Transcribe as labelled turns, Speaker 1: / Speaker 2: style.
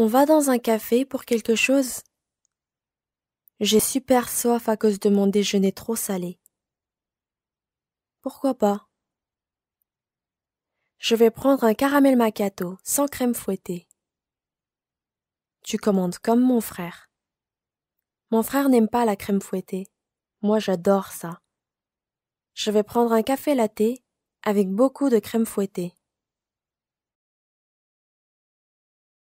Speaker 1: On va dans un café pour quelque chose J'ai super soif à cause de mon déjeuner trop salé. Pourquoi pas Je vais prendre un caramel macato sans crème fouettée. Tu commandes comme mon frère. Mon frère n'aime pas la crème fouettée. Moi j'adore ça. Je vais prendre un café latte avec beaucoup de crème fouettée.